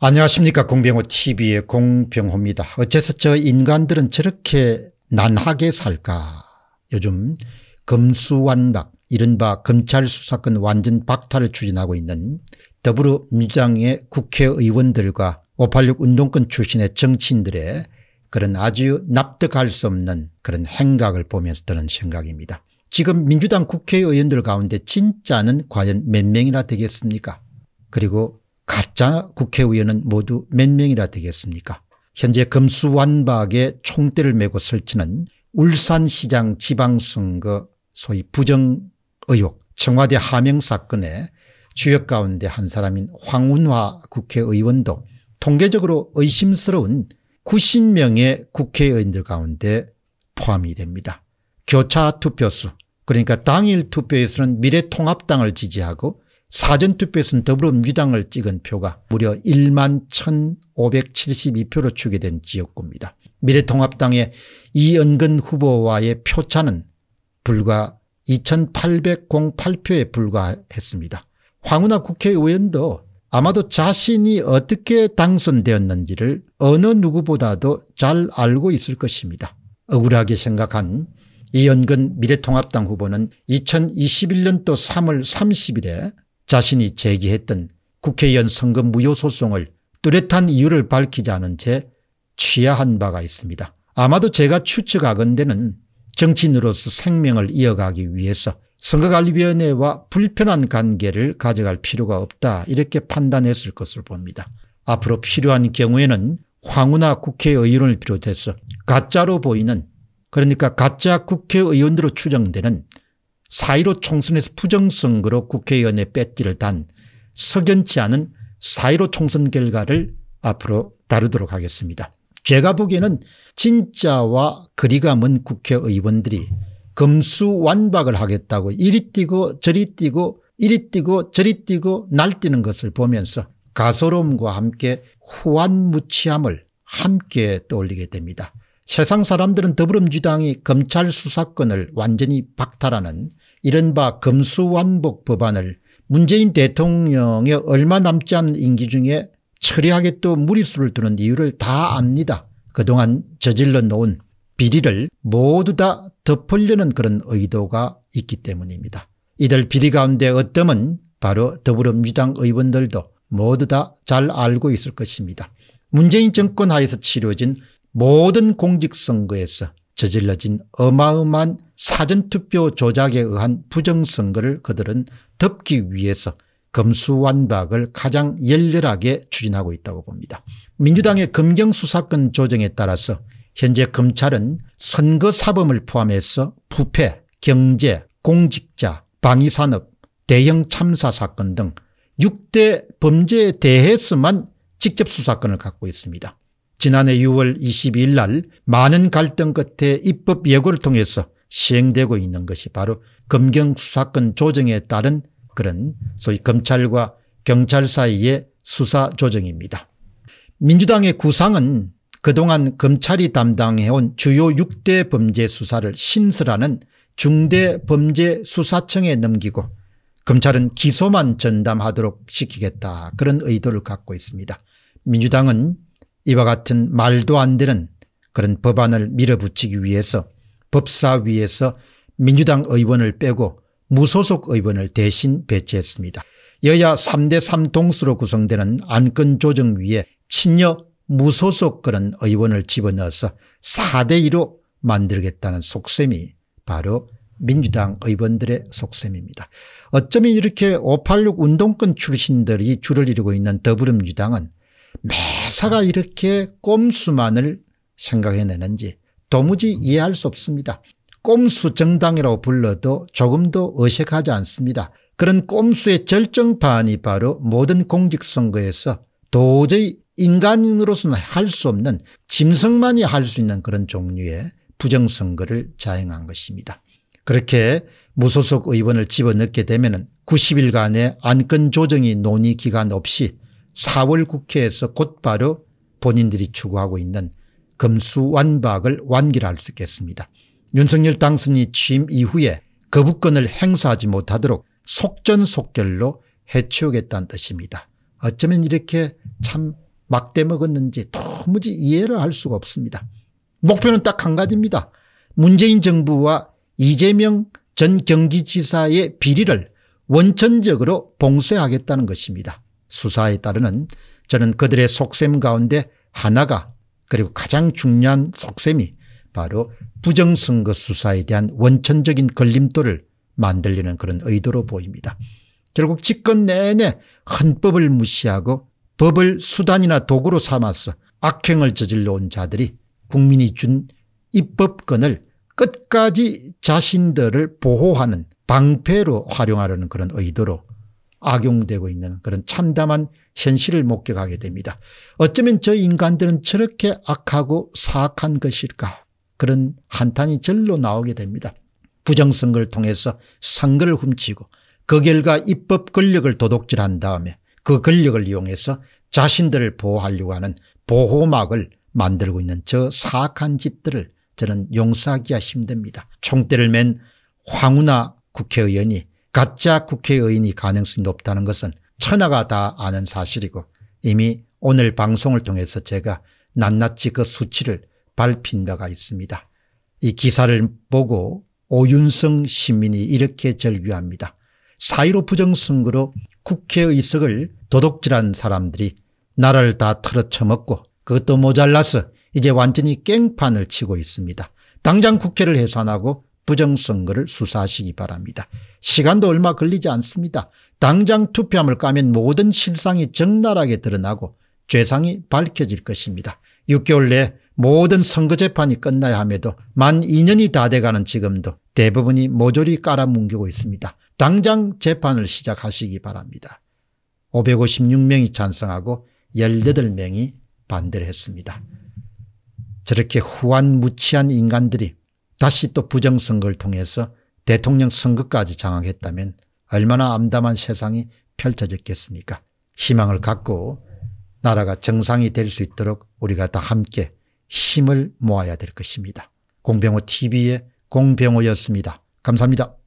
안녕하십니까 공병호 tv의 공병호입니다. 어째서 저 인간들은 저렇게 난하게 살까 요즘 금수완박 이른바 검찰 수사권 완전 박탈을 추진하고 있는 더불어민주당의 국회의원들과 586 운동권 출신의 정치인들의 그런 아주 납득할 수 없는 그런 행각을 보면서 드는 생각입니다. 지금 민주당 국회의원들 가운데 진짜는 과연 몇 명이나 되겠습니까 그리고 가짜 국회의원은 모두 몇명이라 되겠습니까 현재 검수완박에 총대를 메고 설치는 울산시장 지방선거 소위 부정의혹 청와대 하명 사건의 주역 가운데 한 사람인 황운화 국회의원도 통계적으로 의심스러운 90명의 국회의원들 가운데 포함이 됩니다. 교차 투표수 그러니까 당일 투표에서는 미래통합당을 지지하고 사전투표에서는 더불어민주당을 찍은 표가 무려 1만 1572표로 추계된 지역구입니다. 미래통합당의 이은근 후보와의 표차는 불과 2808표에 불과했습니다. 황운하 국회의원도 아마도 자신이 어떻게 당선되었는지를 어느 누구보다도 잘 알고 있을 것입니다. 억울하게 생각한 이연근 미래통합당 후보는 2021년도 3월 30일에 자신이 제기했던 국회의원 선거 무효 소송을 뚜렷한 이유를 밝히지 않은 채 취하한 바가 있습니다. 아마도 제가 추측하건대는 정치인으로서 생명을 이어가기 위해서 선거관리위원회와 불편한 관계를 가져갈 필요가 없다 이렇게 판단했을 것을 봅니다. 앞으로 필요한 경우에는 황우나 국회의원을 비롯해서 가짜로 보이는 그러니까 가짜 국회의원으로 추정되는 4.15 총선에서 부정선거로 국회의원의 뺏지를단 석연치 않은 4.15 총선 결과를 앞으로 다루도록 하겠습니다. 제가 보기에는 진짜와 거리가 먼 국회의원들이 금수완박을 하겠다고 이리 뛰고 저리 뛰고 이리 뛰고 저리 뛰고 날뛰는 것을 보면서 가소로움과 함께 호환무치함을 함께 떠올리게 됩니다. 세상 사람들은 더불어민주당이 검찰 수사권을 완전히 박탈하는 이른바 금수완복 법안을 문재인 대통령의 얼마 남지 않은 임기 중에 처리하게 또 무리수를 두는 이유를 다 압니다. 그동안 저질러 놓은 비리를 모두 다 덮으려는 그런 의도가 있기 때문입니다. 이들 비리 가운데 어떤은 바로 더불어민주당 의원들도 모두 다 잘 알고 있을 것입니다. 문재인 정권 하에서 치러진 모든 공직선거에서 저질러진 어마어마한 사전투표 조작에 의한 부정선거를 그들은 덮기 위해서 검수완박을 가장 열렬하게 추진하고 있다고 봅니다. 민주당의 검경수사권 조정에 따라서 현재 검찰은 선거사범을 포함해서 부패, 경제, 공직자, 방위산업, 대형 참사 사건 등 6대 범죄에 대해서만 직접 수사권을 갖고 있습니다. 지난해 6월 22일 날 많은 갈등 끝에 입법 예고를 통해서 시행되고 있는 것이 바로 검경수사권 조정에 따른 그런 소위 검찰과 경찰 사이의 수사 조정입니다. 민주당의 구상은 그동안 검찰이 담당해온 주요 6대 범죄 수사를 신설하는 중대범죄수사청에 넘기고 검찰은 기소만 전담하도록 시키겠다 그런 의도를 갖고 있습니다. 민주당은 이와 같은 말도 안 되는 그런 법안을 밀어붙이기 위해서 법사위에서 민주당 의원을 빼고 무소속 의원을 대신 배치했습니다. 여야 3대3 동수로 구성되는 안건조정위에 친여 무소속 그런 의원을 집어넣어서 4대2로 만들겠다는 속셈이 바로 민주당 의원들의 속셈입니다. 어쩌면 이렇게 586 운동권 출신들이 줄을 이루고 있는 더불어민주당은 매사가 이렇게 꼼수만을 생각해내는지 도무지 음. 이해할 수 없습니다. 꼼수 정당이라고 불러도 조금도 어색하지 않습니다. 그런 꼼수의 절정판이 바로 모든 공직선거에서 도저히 인간으로서는 할 수 없는 짐승만이 할 수 있는 그런 종류의 부정선거를 자행한 것입니다. 그렇게 무소속 의원을 집어넣게 되면 90일간의 안건 조정이 논의 기간 없이 4월 국회에서 곧바로 본인들이 추구하고 있는 금수완박을 완결할 수 있겠습니다. 윤석열 당선이 취임 이후에 거부권을 행사하지 못하도록 속전속결로 해치우겠다는 뜻입니다. 어쩌면 이렇게 참 막대 먹었는지 도무지 이해를 할 수가 없습니다. 목표는 딱 한 가지입니다. 문재인 정부와 이재명 전 경기지사의 비리를 원천적으로 봉쇄하겠다는 것입니다. 수사에 따르는 저는 그들의 속셈 가운데 하나가 그리고 가장 중요한 속셈이 바로 부정선거 수사에 대한 원천적인 걸림돌을 만들려는 그런 의도로 보입니다. 결국 집권 내내 헌법을 무시하고 법을 수단이나 도구로 삼아서 악행을 저질러 온 자들이 국민이 준 입법권을 끝까지 자신들을 보호하는 방패로 활용하려는 그런 의도로 악용되고 있는 그런 참담한 현실을 목격하게 됩니다. 어쩌면 저 인간들은 저렇게 악하고 사악한 것일까 그런 한탄이 절로 나오게 됩니다. 부정선거를 통해서 선거를 훔치고 그 결과 입법 권력을 도둑질한 다음에 그 권력을 이용해서 자신들을 보호하려고 하는 보호막을 만들고 있는 저 사악한 짓들을 저는 용서하기가 힘듭니다. 총대를 맨 황우나 국회의원이 가짜 국회의원이 가능성이 높다는 것은 천하가 다 아는 사실이고 이미 오늘 방송을 통해서 제가 낱낱이 그 수치를 발힌 바가 있습니다. 이 기사를 보고 오윤성 시민이 이렇게 절규합니다. 사1로 부정선거로 국회의석을 도둑질한 사람들이 나라를 다 털어쳐먹고 그것도 모자라서 이제 완전히 깽판을 치고 있습니다. 당장 국회를 해산하고 부정선거를 수사하시기 바랍니다. 시간도 얼마 걸리지 않습니다. 당장 투표함을 까면 모든 실상이 적나라하게 드러나고 죄상이 밝혀질 것입니다. 6개월 내에 모든 선거재판이 끝나야 함에도 만 2년이 다 돼가는 지금도 대부분이 모조리 깔아뭉개고 있습니다. 당장 재판을 시작하시기 바랍니다. 556명이 찬성하고 18명이 반대를 했습니다. 저렇게 후한 무치한 인간들이 다시 또 부정선거를 통해서 대통령 선거까지 장악했다면 얼마나 암담한 세상이 펼쳐졌겠습니까 희망을 갖고 나라가 정상이 될 수 있도록 우리가 다 함께 힘을 모아야 될 것입니다. 공병호 TV의 공병호였습니다. 감사합니다.